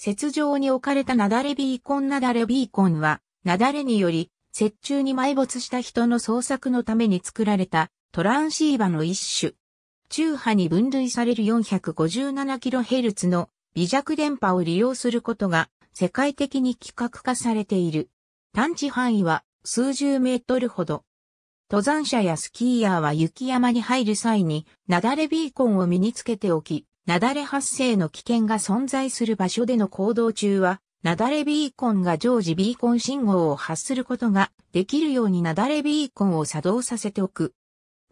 雪上に置かれたなだれビーコンなだれビーコンは、なだれにより、雪中に埋没した人の捜索のために作られたトランシーバの一種。中波に分類される 457kHz の微弱電波を利用することが世界的に規格化されている。探知範囲は数十メートルほど。登山者やスキーヤーは雪山に入る際に、なだれビーコンを身につけておき、雪崩発生の危険が存在する場所での行動中は、雪崩ビーコンが常時ビーコン信号を発することができるように雪崩ビーコンを作動させておく。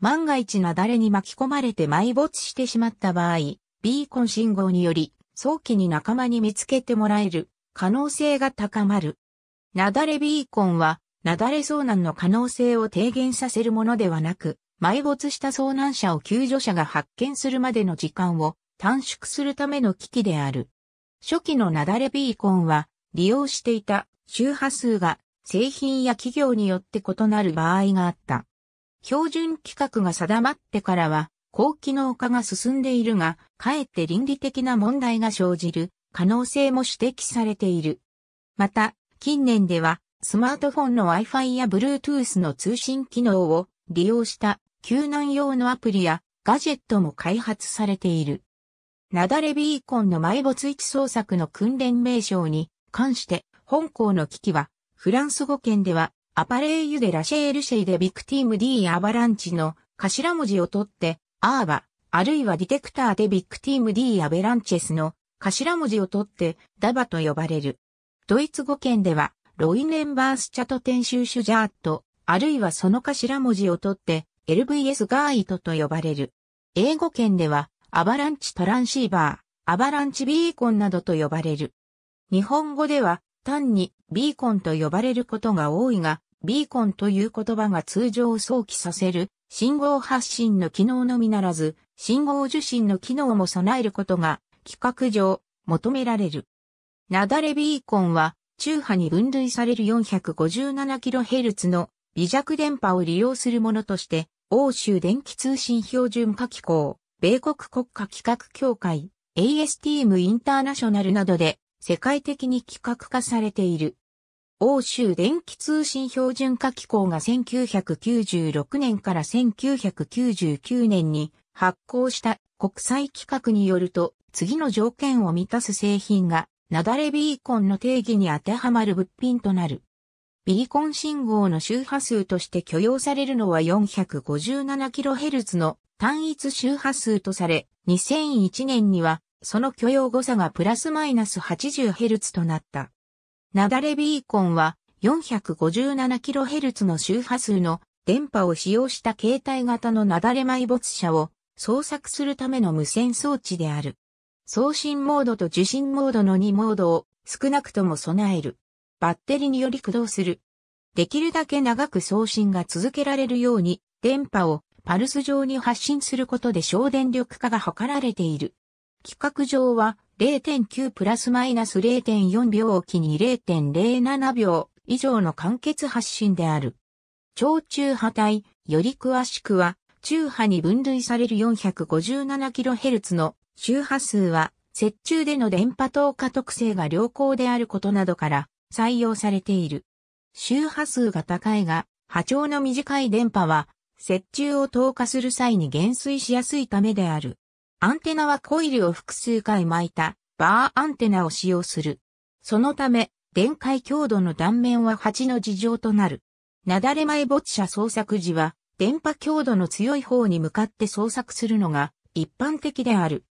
万が一雪崩に巻き込まれて埋没してしまった場合、ビーコン信号により早期に仲間に見つけてもらえる可能性が高まる。雪崩ビーコンは雪崩遭難の可能性を低減させるものではなく、埋没した遭難者を救助者が発見するまでの時間を短縮するための機器である。初期のなだれビーコンは利用していた周波数が製品や企業によって異なる場合があった。標準規格が定まってからは高機能化が進んでいるが、かえって倫理的な問題が生じる可能性も指摘されている。また、近年ではスマートフォンの Wi-Fi や Bluetooth の通信機能を利用した救難用のアプリやガジェットも開発されている。なだれビーコンの埋没位置捜索の訓練名称に関して、本校の危機は、フランス語圏では、アパレイユでラシェールシェイでビクティーム D アバランチの頭文字を取って、アーバ、あるいはディテクターでビクティーム D アベランチェスの頭文字を取ってダバと呼ばれる。ドイツ語圏では、ロイネンバースチャトテンシューシュジャート、あるいはその頭文字を取って LVS ガーイトと呼ばれる。英語圏では、アバランチトランシーバー、アバランチビーコンなどと呼ばれる。日本語では単にビーコンと呼ばれることが多いが、ビーコンという言葉が通常を想起させる信号発信の機能のみならず、信号受信の機能も備えることが規格上求められる。なだれビーコンは中波に分類される 457kHz の微弱電波を利用するものとして、欧州電気通信標準化機構米国国家企画協会 ASTM インターナショナルなどで世界的に企画化されている。欧州電気通信標準化機構が1996年から1999年に発行した国際規格によると次の条件を満たす製品がなだれビーコンの定義に当てはまる物品となる。ビーコン信号の周波数として許容されるのは 457kHz の単一周波数とされ、2001年にはその許容誤差がプラスマイナス 80Hz となった。なだれビーコンは 457kHz の周波数の電波を使用した携帯型のなだれ埋没車を捜索するための無線装置である。送信モードと受信モードの2モードを少なくとも備える。バッテリにより駆動する。できるだけ長く送信が続けられるように、電波をパルス上に発信することで省電力化が図られている。規格上は0.9プラスマイナス0.4秒をきに0.07秒以上の完結発信である。超中波帯、より詳しくは、中波に分類される 457kHz の周波数は、接中での電波透過特性が良好であることなどから、採用されている。周波数が高いが、波長の短い電波は、接中を透過する際に減衰しやすいためである。アンテナはコイルを複数回巻いたバーアンテナを使用する。そのため、電解強度の断面は8の事情となる。なだれ前没車捜索時は、電波強度の強い方に向かって捜索するのが一般的である。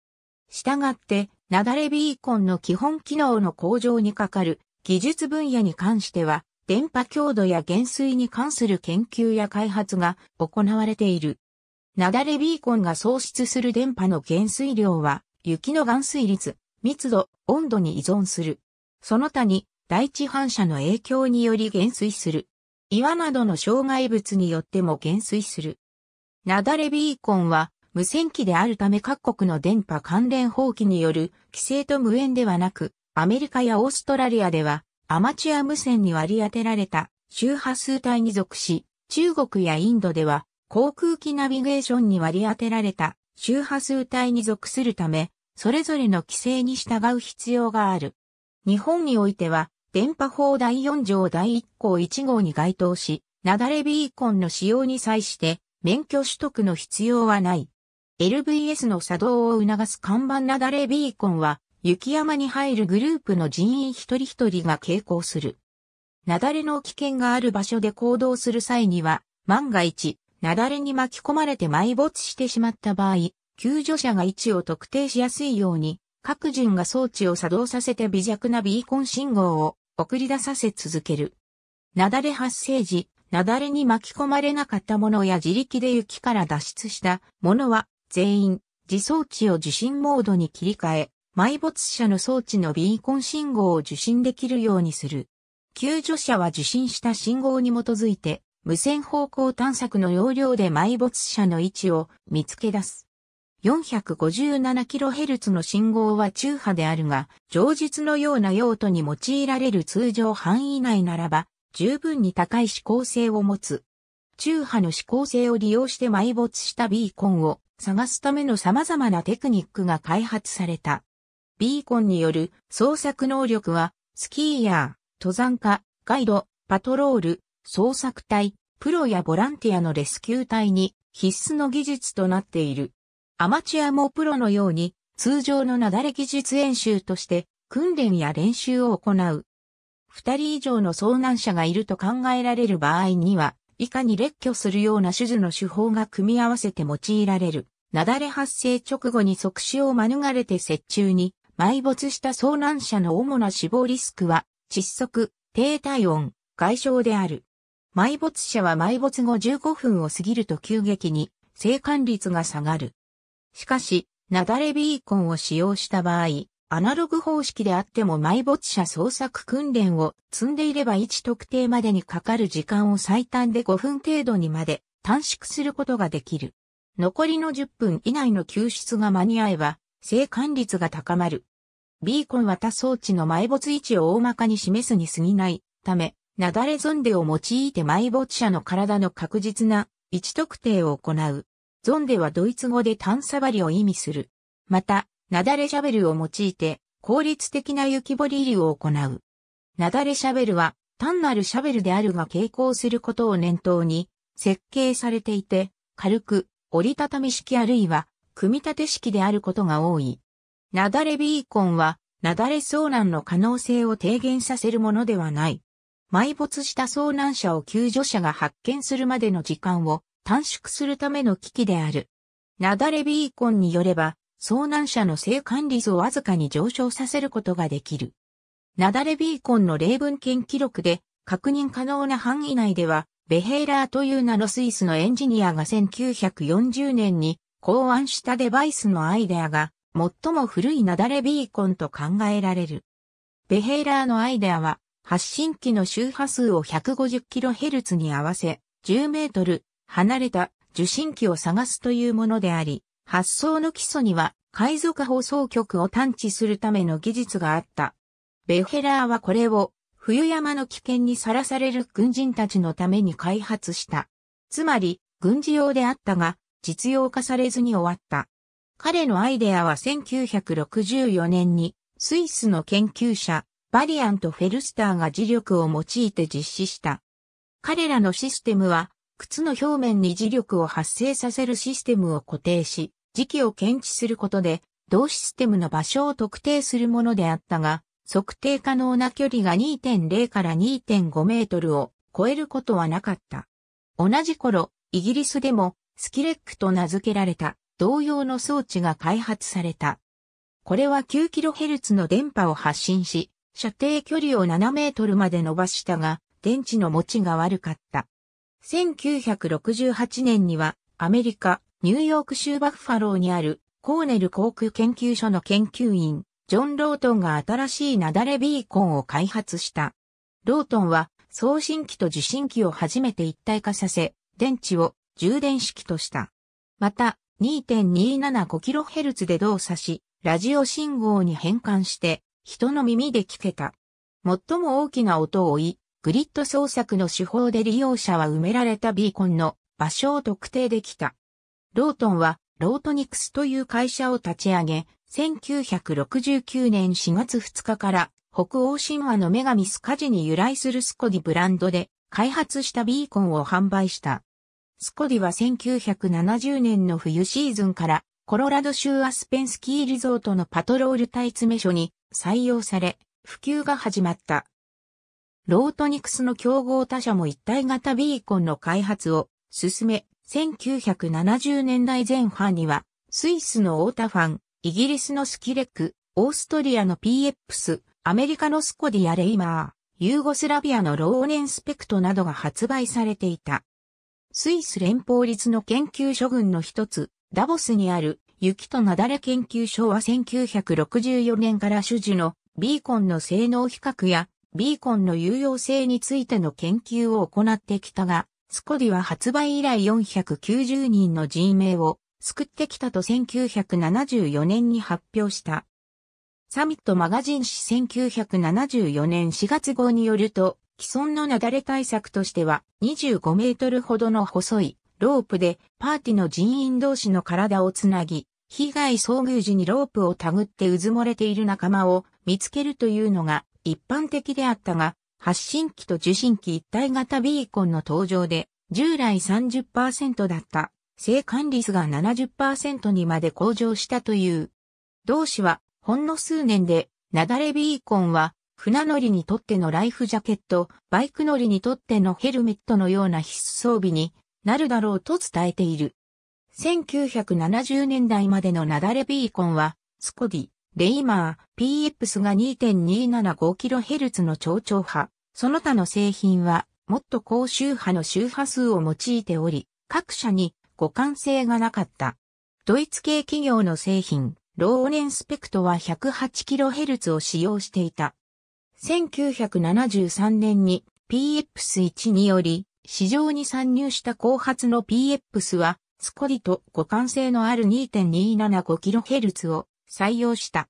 したがって、なだれビーコンの基本機能の向上にかかる技術分野に関しては、電波強度や減衰に関する研究や開発が行われている。なだれビーコンが喪失する電波の減衰量は、雪の含水率、密度、温度に依存する。その他に、大地反射の影響により減衰する。岩などの障害物によっても減衰する。なだれビーコンは、無線機であるため各国の電波関連法規による規制と無縁ではなく、アメリカやオーストラリアではアマチュア無線に割り当てられた周波数帯に属し、中国やインドでは航空機ナビゲーションに割り当てられた周波数帯に属するため、それぞれの規制に従う必要がある。日本においては、電波法第4条第1項1号に該当し、なだれビーコンの使用に際して、免許取得の必要はない。LVS の作動を促す看板なだれビーコンは、雪山に入るグループの人員一人一人が傾向する。雪崩の危険がある場所で行動する際には、万が一、雪崩に巻き込まれて埋没してしまった場合、救助者が位置を特定しやすいように、各人が装置を作動させて微弱なビーコン信号を送り出させ続ける。雪崩発生時、雪崩に巻き込まれなかった者や自力で雪から脱出した者は、全員、自装置を受信モードに切り替え、埋没者の装置のビーコン信号を受信できるようにする。救助者は受信した信号に基づいて、無線方向探索の要領で埋没者の位置を見つけ出す。457kHz の信号は中波であるが、上述のような用途に用いられる通常範囲内ならば、十分に高い指向性を持つ。中波の指向性を利用して埋没したビーコンを探すための様々なテクニックが開発された。ビーコンによる創作能力は、スキーヤー、登山家、ガイド、パトロール、捜索隊、プロやボランティアのレスキュー隊に必須の技術となっている。アマチュアもプロのように通常のなだれ技術演習として訓練や練習を行う。二人以上の遭難者がいると考えられる場合には、以下に列挙するような手術の手法が組み合わせて用いられる。雪崩発生直後に即死を免れて雪中に埋没した遭難者の主な死亡リスクは、窒息、低体温、外傷である。埋没者は埋没後15分を過ぎると急激に生還率が下がる。しかし、なだれビーコンを使用した場合、アナログ方式であっても埋没者捜索訓練を積んでいれば位置特定までにかかる時間を最短で5分程度にまで短縮することができる。残りの10分以内の救出が間に合えば、生還率が高まる。ビーコンは他装置の埋没位置を大まかに示すに過ぎないため、なだれゾンデを用いて埋没者の体の確実な位置特定を行う。ゾンデはドイツ語で探査針を意味する。また、なだれシャベルを用いて効率的な雪掘り入りを行う。なだれシャベルは単なるシャベルであるが傾向することを念頭に設計されていて、軽く折りたたみ式あるいは組み立て式であることが多い。なだれビーコンは、なだれ遭難の可能性を低減させるものではない。埋没した遭難者を救助者が発見するまでの時間を短縮するための機器である。なだれビーコンによれば、遭難者の生還率をわずかに上昇させることができる。なだれビーコンの例文献記録で、確認可能な範囲内では、ベヘーラーという名のスイスのエンジニアが1940年に考案したデバイスのアイデアが、最も古いなだれビーコンと考えられる。ベヘラーのアイデアは、発信機の周波数を 150kHz に合わせ、10メートル離れた受信機を探すというものであり、発想の基礎には海賊放送局を探知するための技術があった。ベヘラーはこれを冬山の危険にさらされる軍人たちのために開発した。つまり、軍事用であったが、実用化されずに終わった。彼のアイデアは1964年にスイスの研究者バリアンとフェルスターが磁力を用いて実施した。彼らのシステムは靴の表面に磁力を発生させるシステムを固定し、磁気を検知することで同システムの場所を特定するものであったが、測定可能な距離が2.0から2.5メートルを超えることはなかった。同じ頃、イギリスでもスキレックと名付けられた同様の装置が開発された。これは 9kHz の電波を発信し、射程距離を7メートルまで伸ばしたが、電池の持ちが悪かった。1968年には、アメリカ、ニューヨーク州バッファローにある、コーネル航空研究所の研究員、ジョン・ロートンが新しいなだれビーコンを開発した。ロートンは、送信機と受信機を初めて一体化させ、電池を充電式とした。また、2.275kHz で動作し、ラジオ信号に変換して、人の耳で聞けた。最も大きな音を追い、グリッド創作の手法で利用者は埋められたビーコンの場所を特定できた。ロートンは、ロートニクスという会社を立ち上げ、1969年4月2日から北欧神話の女神スカジに由来するスコディブランドで開発したビーコンを販売した。スコディは1970年の冬シーズンからコロラド州アスペンスキーリゾートのパトロール隊詰メ所に採用され、普及が始まった。ロートニクスの競合他社も一体型ビーコンの開発を進め、1970年代前半には、スイスのオータファン、イギリスのスキレック、オーストリアの PX、アメリカのスコディア・レイマー、ユーゴスラビアのローネンスペクトなどが発売されていた。スイス連邦立の研究所群の一つ、ダボスにある雪となだれ研究所は1964年から主樹のビーコンの性能比較やビーコンの有用性についての研究を行ってきたが、スコディは発売以来490人の人命を救ってきたと1974年に発表した。サミットマガジン誌1974年4月号によると、既存の雪崩対策としては、25メートルほどの細いロープでパーティの人員同士の体をつなぎ、被害遭遇時にロープをたぐってうずもれている仲間を見つけるというのが一般的であったが、発信機と受信機一体型ビーコンの登場で、従来30%だった生還率が70%にまで向上したという。同氏は、ほんの数年で、なだれビーコンは船乗りにとってのライフジャケット、バイク乗りにとってのヘルメットのような必須装備になるだろうと伝えている。1970年代までのなだれビーコンは、スコディ、レイマー、PX が 2.275kHz の超長波、その他の製品は、もっと高周波の周波数を用いており、各社に互換性がなかった。ドイツ系企業の製品、ローネンスペクトは 108kHz を使用していた。1973年に PX1 により市場に参入した後発の PX はスコリと互換性のある 2.275kHz を採用した。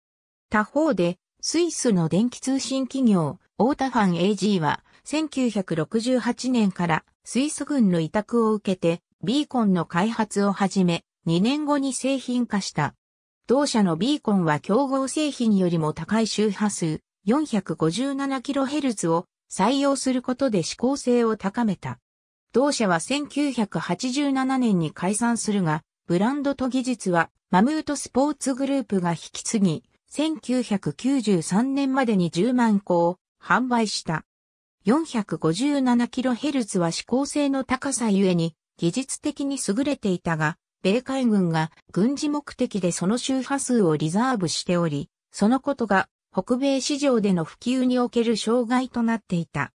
他方でスイスの電気通信企業オータファン AG は1968年からスイス軍の委託を受けてビーコンの開発を始め2年後に製品化した。同社のビーコンは競合製品よりも高い周波数、457kHz を採用することで指向性を高めた。同社は1987年に解散するが、ブランドと技術はマムートスポーツグループが引き継ぎ、1993年までに10万個を販売した。457kHz は指向性の高さゆえに技術的に優れていたが、米海軍が軍事目的でその周波数をリザーブしており、そのことが北米市場での普及における障害となっていた。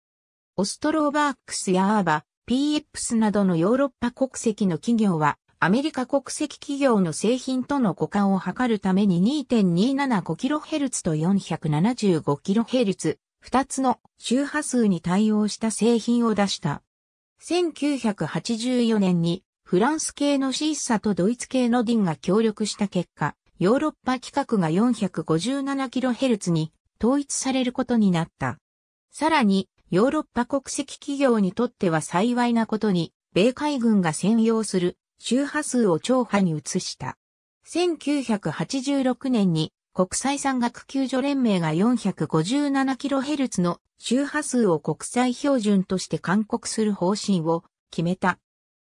オストローバークスやアーバ、PX などのヨーロッパ国籍の企業は、アメリカ国籍企業の製品との互換を図るために 2.275kHz と 475kHz、2つの周波数に対応した製品を出した。1984年にフランス系のシーサとドイツ系のディンが協力した結果、ヨーロッパ規格が 457kHz に統一されることになった。さらに、ヨーロッパ国籍企業にとっては幸いなことに、米海軍が専用する周波数を超波に移した。1986年に国際山岳救助連盟が 457kHz の周波数を国際標準として勧告する方針を決めた。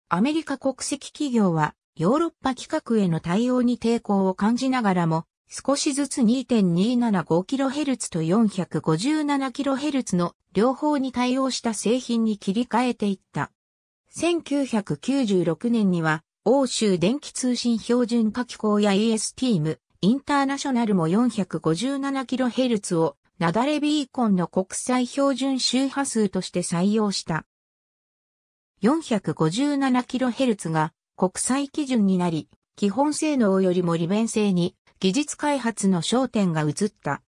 アメリカ国籍企業はヨーロッパ規格への対応に抵抗を感じながらも、少しずつ 2.275kHz と 457kHz の両方に対応した製品に切り替えていった。1996年には、欧州電気通信標準化機構や ESTEAM、インターナショナルも 457kHz を、なだれビーコンの国際標準周波数として採用した。457kHz が国際基準になり、基本性能よりも利便性に技術開発の焦点が移った。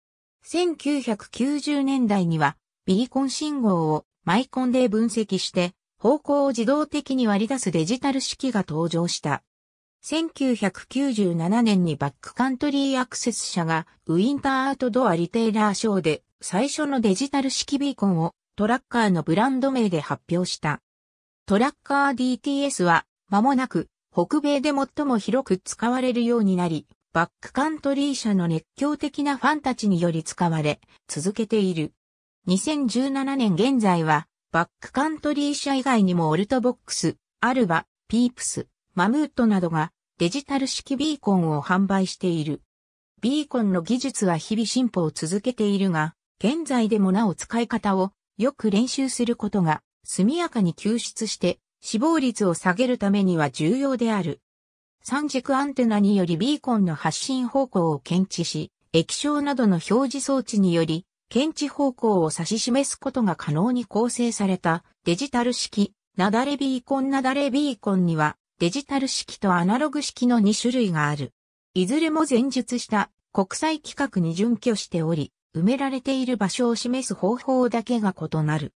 1990年代には、ビーコン信号をマイコンで分析して、方向を自動的に割り出すデジタル式が登場した。1997年にバックカントリーアクセス社がウィンターアウトドアリテイラーショーで最初のデジタル式ビーコンをトラッカーのブランド名で発表した。トラッカー DTS は間もなく、北米で最も広く使われるようになり、バックカントリー社の熱狂的なファンたちにより使われ、続けている。2017年現在は、バックカントリー社以外にもオルトボックス、アルバ、ピープス、マムートなどがデジタル式ビーコンを販売している。ビーコンの技術は日々進歩を続けているが、現在でもなお使い方をよく練習することが速やかに救出して死亡率を下げるためには重要である。三軸アンテナによりビーコンの発信方向を検知し、液晶などの表示装置により、検知方向を指し示すことが可能に構成されたデジタル式、なだれビーコンなだれビーコンにはデジタル式とアナログ式の2種類がある。いずれも前述した国際規格に準拠しており、埋められている場所を示す方法だけが異なる。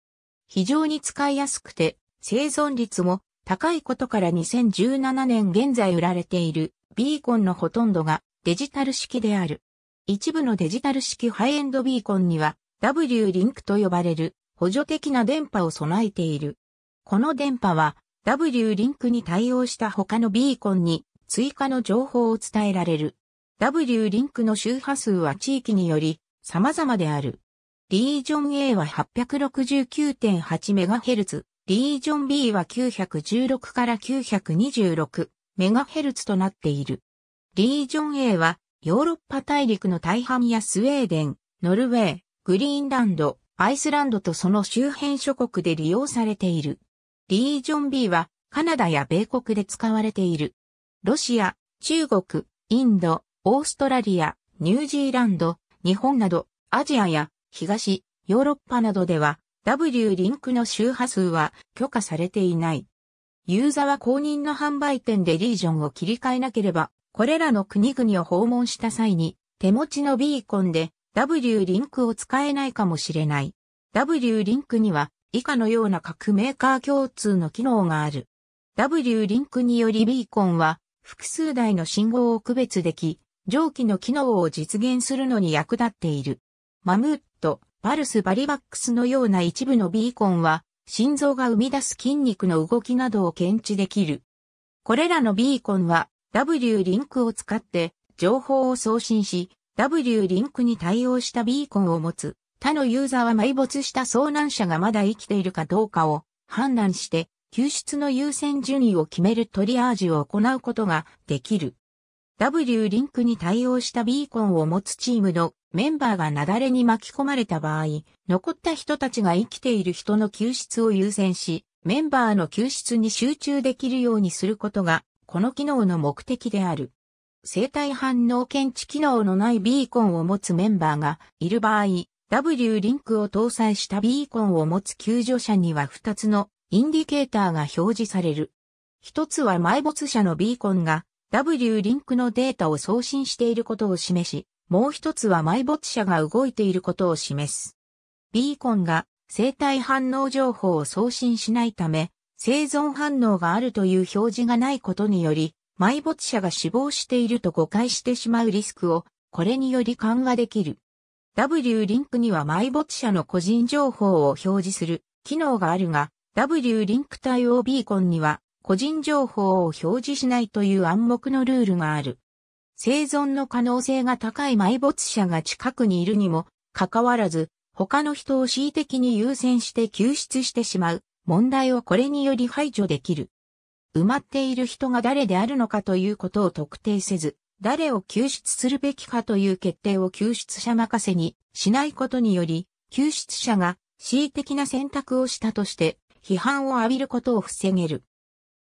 非常に使いやすくて生存率も高いことから2017年現在売られているビーコンのほとんどがデジタル式である。一部のデジタル式ハイエンドビーコンには W リンクと呼ばれる補助的な電波を備えている。この電波は W リンクに対応した他のビーコンに追加の情報を伝えられる。W リンクの周波数は地域により様々である。リージョン A は 869.8MHz、リージョン B は916から926メガヘルツとなっている。リージョン A はヨーロッパ大陸の大半やスウェーデン、ノルウェー、グリーンランド、アイスランドとその周辺諸国で利用されている。リージョン B はカナダや米国で使われている。ロシア、中国、インド、オーストラリア、ニュージーランド、日本などアジアや東、ヨーロッパなどでは W リンクの周波数は許可されていない。ユーザは公認の販売店でリージョンを切り替えなければ、これらの国々を訪問した際に、手持ちのビーコンで W リンクを使えないかもしれない。W リンクには以下のような各メーカー共通の機能がある。W リンクによりビーコンは複数台の信号を区別でき、上記の機能を実現するのに役立っている。マムット、パルスバリバックスのような一部のビーコンは、心臓が生み出す筋肉の動きなどを検知できる。これらのビーコンは W リンクを使って情報を送信し、W リンクに対応したビーコンを持つ他のユーザーは埋没した遭難者がまだ生きているかどうかを判断して救出の優先順位を決めるトリアージを行うことができる。W リンクに対応したビーコンを持つチームのメンバーが雪崩に巻き込まれた場合、残った人たちが生きている人の救出を優先し、メンバーの救出に集中できるようにすることが、この機能の目的である。生体反応検知機能のないビーコンを持つメンバーがいる場合、W リンクを搭載したビーコンを持つ救助者には2つのインディケーターが表示される。1つは埋没者のビーコンが W リンクのデータを送信していることを示し、もう一つは埋没者が動いていることを示す。ビーコンが生体反応情報を送信しないため、生存反応があるという表示がないことにより、埋没者が死亡していると誤解してしまうリスクを、これにより緩和できる。W リンクには埋没者の個人情報を表示する機能があるが、W リンク対応ビーコンには個人情報を表示しないという暗黙のルールがある。生存の可能性が高い埋没者が近くにいるにも、かかわらず、他の人を恣意的に優先して救出してしまう、問題をこれにより排除できる。埋まっている人が誰であるのかということを特定せず、誰を救出するべきかという決定を救出者任せにしないことにより、救出者が恣意的な選択をしたとして批判を浴びることを防げる。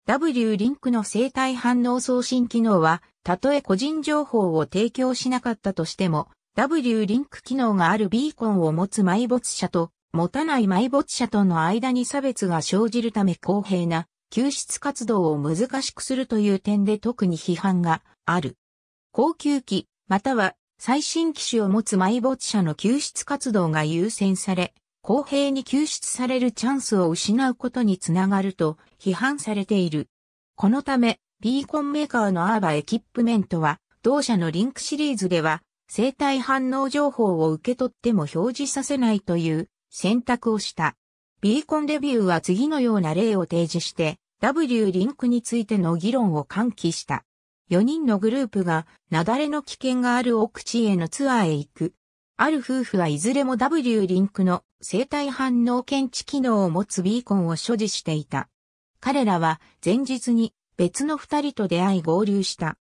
W リンクの生体反応送信機能は、たとえ個人情報を提供しなかったとしても、W リンク機能があるビーコンを持つ埋没者と、持たない埋没者との間に差別が生じるため公平な救出活動を難しくするという点で特に批判がある。高級機、または最新機種を持つ埋没者の救出活動が優先され、公平に救出されるチャンスを失うことにつながると批判されている。このため、ビーコンメーカーのアーバエキップメントは、同社のリンクシリーズでは、生体反応情報を受け取っても表示させないという選択をした。ビーコンデビューは次のような例を提示して、W リンクについての議論を喚起した。4人のグループが、雪崩の危険がある奥地へのツアーへ行く。ある夫婦はいずれも W リンクの生体反応検知機能を持つビーコンを所持していた。彼らは前日に別の二人と出会い合流した。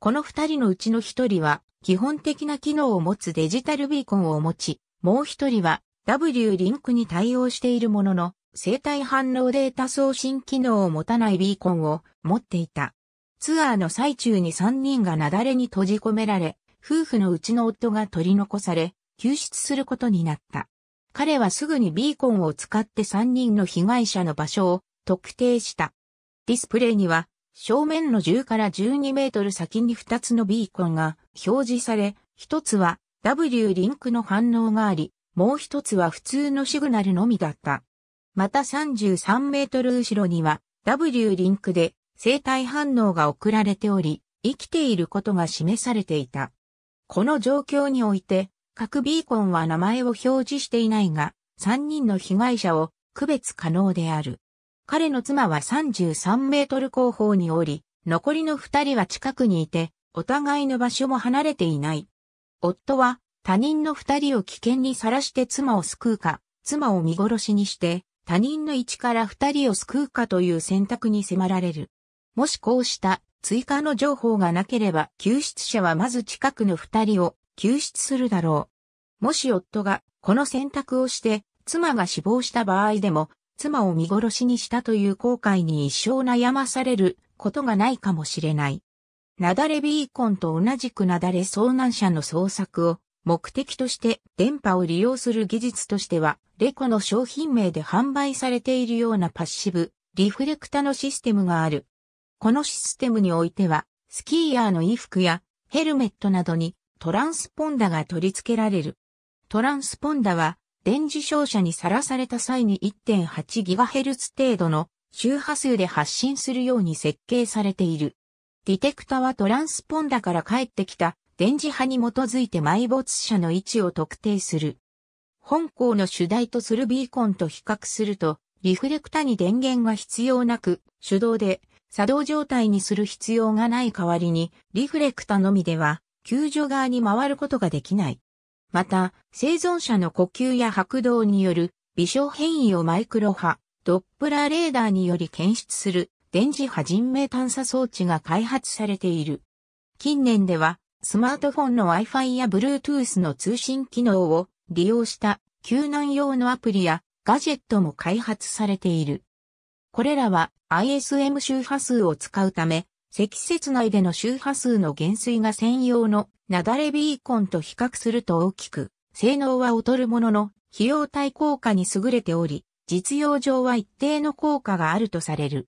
この二人のうちの一人は基本的な機能を持つデジタルビーコンを持ち、もう一人は W リンクに対応しているものの生体反応データ送信機能を持たないビーコンを持っていた。ツアーの最中に三人が雪崩に閉じ込められ、夫婦のうちの夫が取り残され、救出することになった。彼はすぐにビーコンを使って3人の被害者の場所を特定した。ディスプレイには正面の10から12メートル先に2つのビーコンが表示され、1つは W リンクの反応があり、もう1つは普通のシグナルのみだった。また33メートル後ろには W リンクで生体反応が送られており、生きていることが示されていた。この状況において、各ビーコンは名前を表示していないが、3人の被害者を区別可能である。彼の妻は33メートル後方におり、残りの2人は近くにいて、お互いの場所も離れていない。夫は他人の2人を危険にさらして妻を救うか、妻を見殺しにして、他人の位置から2人を救うかという選択に迫られる。もしこうした追加の情報がなければ救出者はまず近くの二人を救出するだろう。もし夫がこの選択をして妻が死亡した場合でも妻を見殺しにしたという後悔に一生悩まされることがないかもしれない。なだれビーコンと同じくなだれ遭難者の捜索を目的として電波を利用する技術としては、レコの商品名で販売されているようなパッシブ、リフレクタのシステムがある。このシステムにおいては、スキーヤーの衣服やヘルメットなどにトランスポンダが取り付けられる。トランスポンダは、電磁照射にさらされた際に 1.8GHz 程度の周波数で発信するように設計されている。ディテクタはトランスポンダから帰ってきた電磁波に基づいて埋没者の位置を特定する。本校の主題とするビーコンと比較すると、リフレクタに電源が必要なく、手動で作動状態にする必要がない代わりに、リフレクタのみでは、救助側に回ることができない。また、生存者の呼吸や拍動による微小変異をマイクロ波、ドップラーレーダーにより検出する電磁波人命探査装置が開発されている。近年では、スマートフォンの Wi-Fi や Bluetooth の通信機能を利用した救難用のアプリやガジェットも開発されている。これらは ISM 周波数を使うため、積雪内での周波数の減衰が専用のなだれビーコンと比較すると大きく、性能は劣るものの、費用対効果に優れており、実用上は一定の効果があるとされる。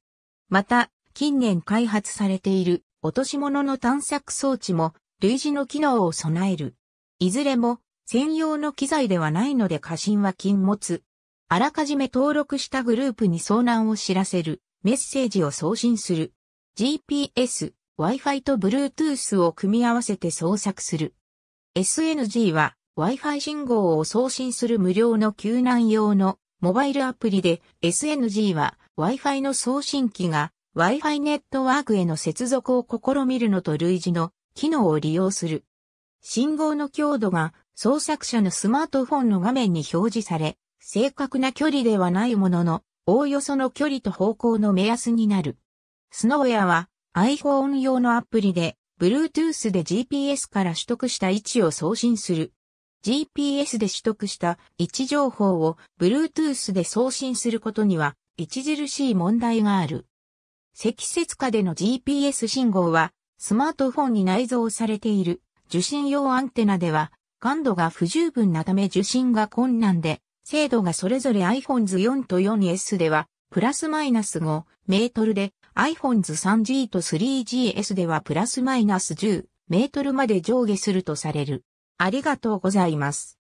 また、近年開発されている落とし物の探索装置も類似の機能を備える。いずれも専用の機材ではないので過信は禁物。あらかじめ登録したグループに遭難を知らせるメッセージを送信する。GPS、Wi-Fi と Bluetooth を組み合わせて創作する。SNG は Wi-Fi 信号を送信する無料の救難用のモバイルアプリで SNG は Wi-Fi の送信機が Wi-Fi ネットワークへの接続を試みるのと類似の機能を利用する。信号の強度が創作者のスマートフォンの画面に表示され、正確な距離ではないものの、おおよその距離と方向の目安になる。スノーウェアは iPhone 用のアプリで Bluetooth で GPS から取得した位置を送信する。GPS で取得した位置情報を Bluetooth で送信することには著しい問題がある。積雪下での GPS 信号はスマートフォンに内蔵されている受信用アンテナでは感度が不十分なため受信が困難で精度がそれぞれ iPhones 4と 4S では、プラスマイナス5メートルで、iPhones 3G と 3GS ではプラスマイナス10メートルまで上下するとされる。ありがとうございます。